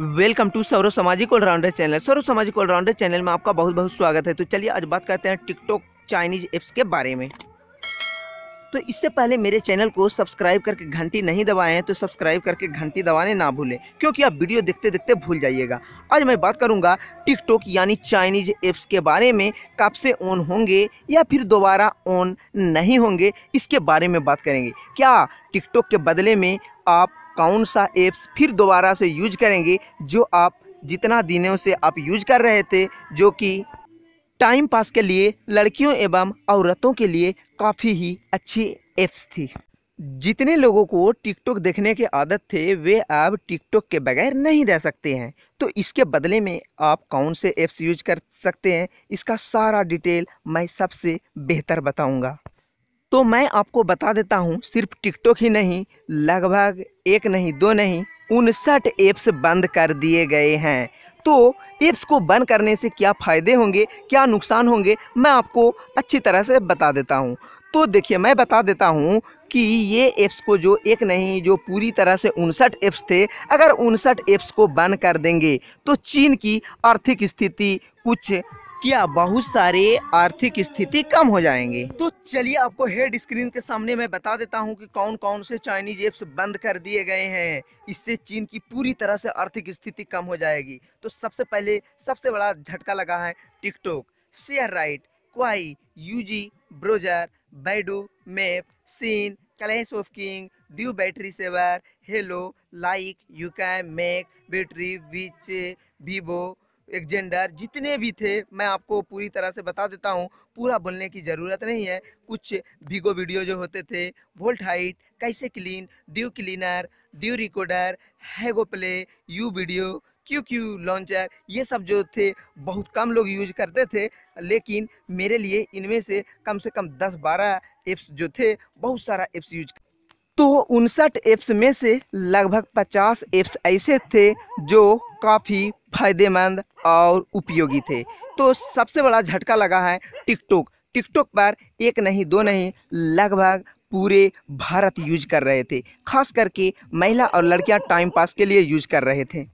welcome to Saurav सामाजिक allrounder channel Saurav सामाजिक allrounder channel में आपका बहुत बहुत स्वागत है तो चलिए आज बात करते हैं टिकटॉक चाइनीज ऐप्स के बारे में तो इससे पहले मेरे चैनल को सब्सक्राइब करके घंटी नहीं दबाए हैं तो सब्सक्राइब करके घंटी दबाने ना भूलें क्योंकि आप वीडियो देखते देखते भूल जाइएगा आज मैं बात करूंगा टिकटॉक यानी चाइनीज ऐप्स के बारे में कब से ऑन होंगे या फिर दोबारा ऑन नहीं होंगे इसके बारे में बात करेंगे क्या टिकटॉक के बदले में आप कौन सा ऐप्स फिर दोबारा से यूज करेंगे जो आप जितना दिनों से आप यूज कर रहे थे जो कि टाइम पास के लिए लड़कियों एवं औरतों के लिए काफ़ी ही अच्छी एप्स थी जितने लोगों को टिकटॉक देखने की आदत थे वे अब टिकटॉक के बगैर नहीं रह सकते हैं तो इसके बदले में आप कौन से ऐप्स यूज कर सकते हैं इसका सारा डिटेल मैं सबसे बेहतर बताऊंगा तो मैं आपको बता देता हूँ सिर्फ टिकटॉक ही नहीं लगभग एक नहीं दो नहीं उनसठ एप्स बंद कर दिए गए हैं तो ऐप्स को बंद करने से क्या फ़ायदे होंगे क्या नुकसान होंगे मैं आपको अच्छी तरह से बता देता हूँ तो देखिए मैं बता देता हूँ कि ये ऐप्स को जो एक नहीं जो पूरी तरह से उनसठ एप्स थे अगर उनसठ एप्स को बंद कर देंगे तो चीन की आर्थिक स्थिति कुछ क्या बहुत सारे आर्थिक स्थिति कम हो जाएंगे तो चलिए आपको हेड स्क्रीन के सामने मैं बता देता हूँ कि कौन कौन से चाइनीज एप्स बंद कर दिए गए हैं इससे चीन की पूरी तरह से आर्थिक स्थिति कम हो जाएगी तो सबसे पहले सबसे बड़ा झटका लगा है TikTok SHAREit Kwai UC browser Baidu map Shein Clash of King DU battery saver Helo Likee YouCam make battery विच वीवो एग्जेंडर जितने भी थे मैं आपको पूरी तरह से बता देता हूँ पूरा बोलने की ज़रूरत नहीं है कुछ भिगो वीडियो जो होते थे वोल्ट हाइट कैसे clean DU cleaner DU recorder Hago play you video Q Q launcher ये सब जो थे बहुत कम लोग यूज करते थे लेकिन मेरे लिए इनमें से कम से कम 10-12 एप्स जो थे बहुत सारा एप्स यूज तो उनसठ ऐप्स में से लगभग 50 एप्स ऐसे थे जो काफ़ी फायदेमंद और उपयोगी थे तो सबसे बड़ा झटका लगा है टिकटॉक टिकटॉक पर एक नहीं दो नहीं लगभग पूरे भारत यूज कर रहे थे खास करके महिला और लड़कियां टाइम पास के लिए यूज कर रहे थे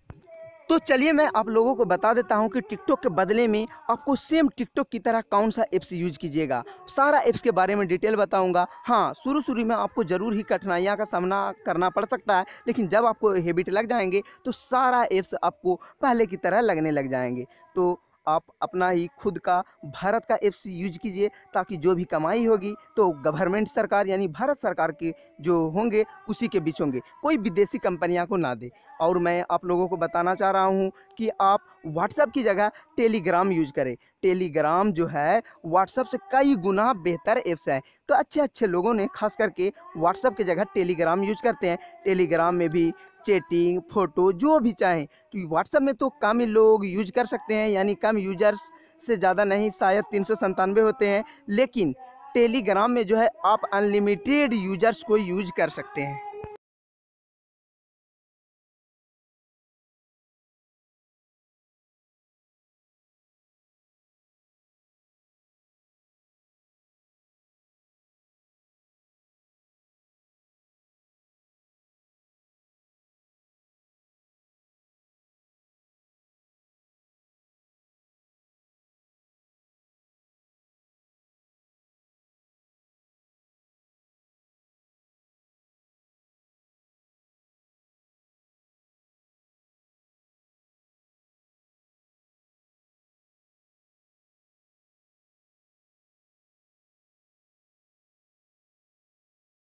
तो चलिए मैं आप लोगों को बता देता हूँ कि टिकटॉक के बदले में आपको सेम टिकटॉक की तरह कौन सा ऐप्स यूज कीजिएगा सारा ऐप्स के बारे में डिटेल बताऊँगा हाँ शुरू शुरू में आपको ज़रूर ही कठिनाइयाँ का सामना करना पड़ सकता है लेकिन जब आपको हैबिट लग जाएंगे तो सारा ऐप्स आपको पहले की तरह लगने लग जाएंगे तो आप अपना ही खुद का भारत का एप्स यूज कीजिए ताकि जो भी कमाई होगी तो गवर्नमेंट सरकार यानी भारत सरकार के जो होंगे उसी के बीच होंगे कोई विदेशी कंपनियां को ना दे और मैं आप लोगों को बताना चाह रहा हूं कि आप व्हाट्सएप की जगह टेलीग्राम यूज करें टेलीग्राम जो है व्हाट्सएप से कई गुना बेहतर ऐप्स है तो अच्छे अच्छे लोगों ने खास करके व्हाट्सएप की जगह टेलीग्राम यूज करते हैं टेलीग्राम में भी चैटिंग फ़ोटो जो भी चाहें तो व्हाट्सअप में तो कम लोग यूज कर सकते हैं यानी कम यूजर्स से ज़्यादा नहीं शायद तीन सौ संतानवे होते हैं लेकिन टेलीग्राम में जो है आप अनलिमिटेड यूजर्स को यूज कर सकते हैं